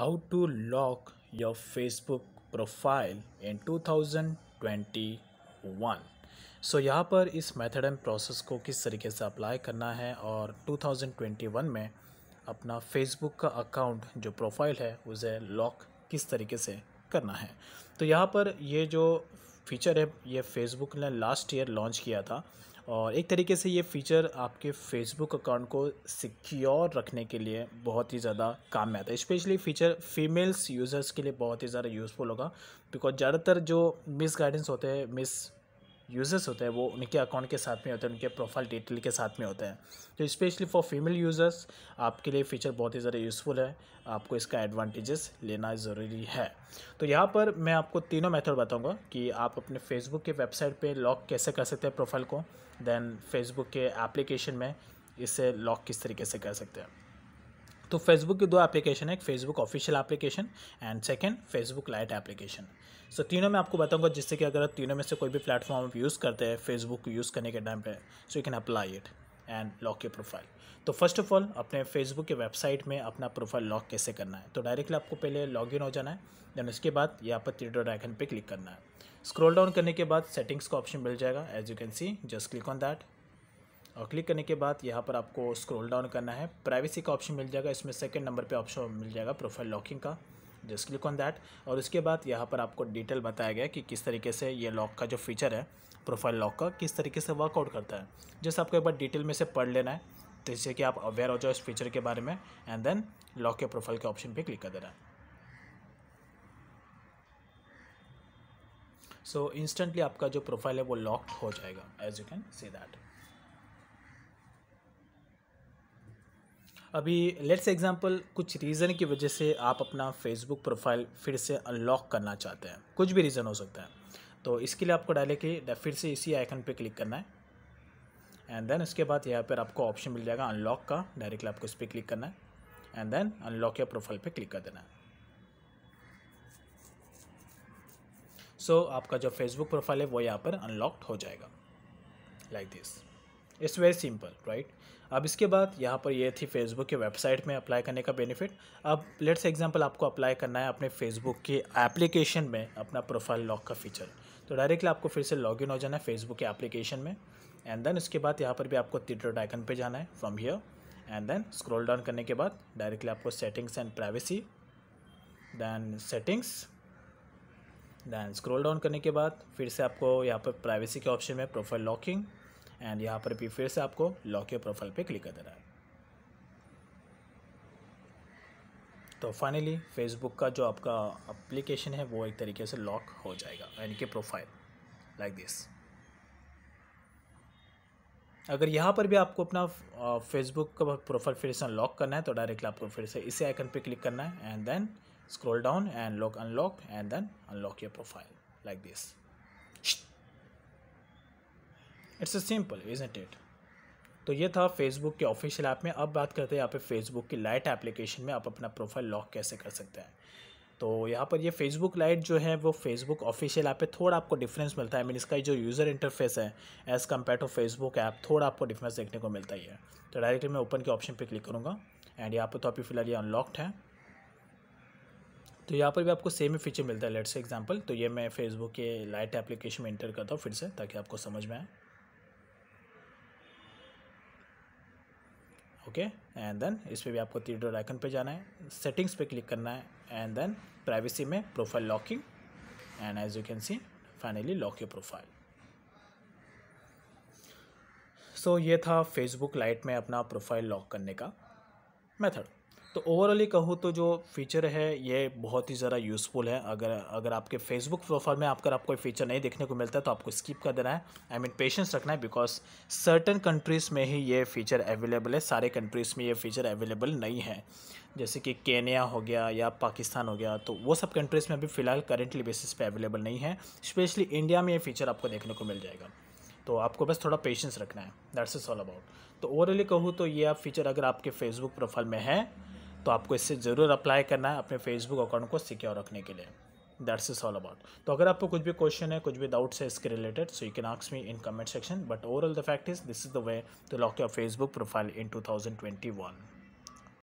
how to lock your Facebook profile in 2021 so so, यहाँ पर इस मेथड एंड प्रोसेस को किस तरीके से अप्लाई करना है और 2021 में अपना फेसबुक का अकाउंट जो प्रोफाइल है उसे लॉक किस तरीके से करना है तो यहाँ पर ये जो फीचर है ये फेसबुक ने लास्ट ईयर लॉन्च किया था और एक तरीके से ये फ़ीचर आपके फेसबुक अकाउंट को सिक्योर रखने के लिए बहुत ही ज़्यादा काम में आता है स्पेशली फ़ीचर फीमेल्स यूज़र्स के लिए बहुत ही ज़्यादा यूज़फुल होगा बिकॉज ज़्यादातर जो मिस गाइडेंस होते हैं मिस यूज़र्स होते हैं वो उनके अकाउंट के साथ में होते हैं उनके प्रोफाइल डिटेल के साथ में होते हैं तो स्पेशली फॉर फीमेल यूज़र्स आपके लिए फ़ीचर बहुत ही ज़्यादा यूज़फुल है आपको इसका एडवांटेजेस लेना ज़रूरी है तो यहाँ पर मैं आपको तीनों मेथड बताऊँगा कि आप अपने फेसबुक के वेबसाइट पर लॉक कैसे कर सकते हैं प्रोफाइल को दैन फेसबुक के एप्लीकेशन में इसे लॉक किस तरीके से कर सकते हैं तो फेसबुक की दो एप्लीकेशन है एक Facebook official application and second Facebook lite application so तीनों में आपको बताऊंगा जिससे कि अगर आप तीनों में से कोई भी प्लेटफॉर्म आप यूज़ करते हैं फेसबुक यूज़ करने के टाइम पे so you can apply it and lock your profile तो फर्स्ट ऑफ ऑल अपने फेसबुक के वेबसाइट में अपना प्रोफाइल लॉक कैसे करना है तो डायरेक्टली आपको पहले लॉग इन हो जाना है देन उसके बाद यहाँ पर थ्री डॉट आइकन पे क्लिक करना है स्क्रॉल डाउन करने के बाद सेटिंग्स का ऑप्शन मिल जाएगा as you can see just click on that और क्लिक करने के बाद यहाँ पर आपको स्क्रॉल डाउन करना है प्राइवेसी का ऑप्शन मिल जाएगा इसमें सेकंड नंबर पे ऑप्शन मिल जाएगा प्रोफाइल लॉकिंग का जस्ट क्लिक ऑन दैट और उसके बाद यहाँ पर आपको डिटेल बताया गया कि किस तरीके से ये लॉक का जो फीचर है प्रोफाइल लॉक का किस तरीके से वर्कआउट करता है जैसे आपको एक बार डिटेल में से पढ़ लेना है तो इससे कि आप अवेयर हो जाओ इस फीचर के बारे में एंड देन लॉक के प्रोफाइल के ऑप्शन पर क्लिक कर देना है सो so, इंस्टेंटली आपका जो प्रोफाइल है वो लॉक हो जाएगा as you can see that अभी लेट्स एग्जांपल कुछ रीज़न की वजह से आप अपना फेसबुक प्रोफाइल फिर से अनलॉक करना चाहते हैं कुछ भी रीज़न हो सकता है तो इसके लिए आपको डायले फिर से इसी आइकन पे क्लिक करना है एंड देन उसके बाद यहाँ पर आपको ऑप्शन मिल जाएगा अनलॉक का डायरेक्टली आपको इस पर क्लिक करना है and then unlock your profile पर क्लिक कर देना है सो so, आपका जो फेसबुक प्रोफाइल है वो यहाँ पर अनलॉक्ड हो जाएगा like like this it's very simple right अब इसके बाद यहाँ पर ये थी फेसबुक के वेबसाइट में अप्लाई करने का बेनिफिट अब लेट्स एग्जांपल आपको अप्लाई करना है अपने फेसबुक के एप्लीकेशन में अपना प्रोफाइल लॉक का फीचर तो डायरेक्टली आपको फिर से लॉगिन हो जाना है फेसबुक के एप्लीकेशन में एंड देन उसके बाद यहाँ पर भी आपको तीटर आइकन पर जाना है from here and then scroll down करने के बाद डायरेक्टली आपको settings and privacy then settings then scroll down करने के बाद फिर से आपको यहाँ पर प्राइवेसी के ऑप्शन में प्रोफाइल लॉकिंग एंड यहाँ पर भी फिर से आपको लॉक योर प्रोफाइल पे क्लिक कर देना है तो फाइनली फेसबुक का जो आपका अप्लीकेशन है वो एक तरीके से लॉक हो जाएगा यानी कि प्रोफाइल लाइक दिस अगर यहाँ पर भी आपको अपना फेसबुक का प्रोफाइल फिर से लॉक करना है तो डायरेक्टली आपको फिर से इसी आइकन पे क्लिक करना है and then scroll down and lock unlock and then unlock your profile like this it's simple isn't it तो ये था फेसबुक के ऑफिशियल ऐप में अब बात करते हैं यहाँ पे फेसबुक की लाइट एप्लीकेशन में आप अपना प्रोफाइल लॉक कैसे कर सकते हैं तो यहाँ पर ये फेसबुक लाइट जो है वो फेसबुक ऑफिशियल ऐप पे थोड़ा आपको डिफरेंस मिलता है मीन इसका जो यूज़र इंटरफेस है as compare to Facebook app थोड़ा आपको डिफरेंस देखने को मिलता ही है तो डायरेक्टली मैं ओपन के ऑप्शन पर क्लिक करूँगा एंड यहाँ पर तो अभी फिलहाल ये अनलॉक्ड है तो यहाँ पर भी आपको सेम ही फीचर मिलता है लेट्स एग्जाम्पल तो ये मैं फेसबुक के लाइट एप्लीकेशन में इंटर करता हूँ फिर से ताकि आपको समझ में आए ओके एंड देन इस पर भी आपको थ्री डॉट आइकन पे जाना है सेटिंग्स पे क्लिक करना है एंड देन प्राइवेसी में profile locking and as you can see finally lock your profile so ये था फेसबुक लाइट में अपना प्रोफाइल लॉक करने का मेथड तो ओवरऑली कहूँ तो जो फीचर है ये बहुत ही ज़रा यूज़फुल है अगर अगर आपके फेसबुक प्रोफाइल में आपका आपको फीचर नहीं देखने को मिलता है तो आपको स्किप कर देना है आई मीन पेशेंस रखना है बिकॉज सर्टन कंट्रीज़ में ही ये फ़ीचर अवेलेबल है सारे कंट्रीज़ में ये फ़ीचर अवेलेबल नहीं है जैसे कि केन्या हो गया या पाकिस्तान हो गया तो वो सब कंट्रीज़ में अभी फ़िलहाल करेंटली बेसिस पे अवेलेबल नहीं है स्पेशली इंडिया में ये फ़ीचर आपको देखने को मिल जाएगा तो आपको बस थोड़ा पेशेंस रखना है दैट्स इज ऑल अबाउट तो ओवरऑली कहूँ तो ये आप फीचर अगर आपके फेसबुक प्रोफाइल में है तो आपको इससे ज़रूर अप्लाई करना है अपने फेसबुक अकाउंट को सिक्योर रखने के लिए दैट्स इज ऑल अबाउट तो अगर आपको कुछ भी क्वेश्चन है कुछ भी डाउट्स है इसके related so you can ask me in comment section but overall the fact is this is the way to lock your Facebook profile in two thousand twenty one